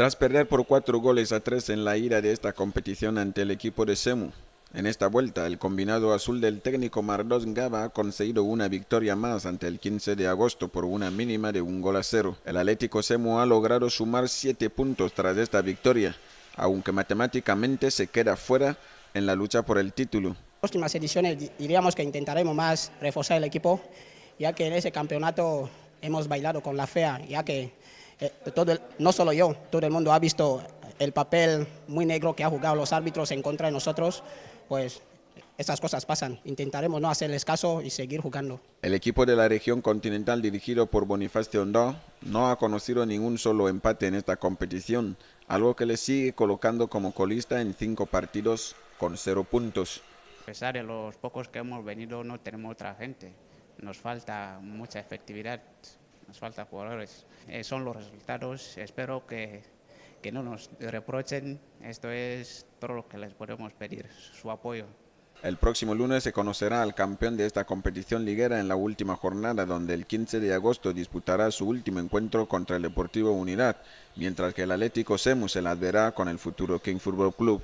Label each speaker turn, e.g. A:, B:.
A: tras perder por cuatro goles a tres en la ira de esta competición ante el equipo de Semu. En esta vuelta, el combinado azul del técnico Mardos Gaba ha conseguido una victoria más ante el 15 de agosto por una mínima de un gol a cero. El Atlético Semu ha logrado sumar siete puntos tras esta victoria, aunque matemáticamente se queda fuera en la lucha por el título.
B: Próximas ediciones diríamos que intentaremos más reforzar el equipo, ya que en ese campeonato hemos bailado con la fea, ya que eh, no solo yo, todo el mundo ha visto el papel muy negro que ha jugado los árbitros en contra de nosotros, pues esas cosas pasan. Intentaremos no hacerles caso y seguir jugando.
A: El equipo de la región continental dirigido por Bonifacio Ondó no ha conocido ningún solo empate en esta competición, algo que le sigue colocando como colista en cinco partidos con cero puntos.
C: A pesar de los pocos que hemos venido, no tenemos otra gente. Nos falta mucha efectividad nos falta jugadores. Eh, son los resultados, espero que, que no nos reprochen, esto es todo lo que les podemos pedir, su apoyo.
A: El próximo lunes se conocerá al campeón de esta competición liguera en la última jornada, donde el 15 de agosto disputará su último encuentro contra el Deportivo Unidad, mientras que el Atlético Semu se las verá con el futuro King Football Club.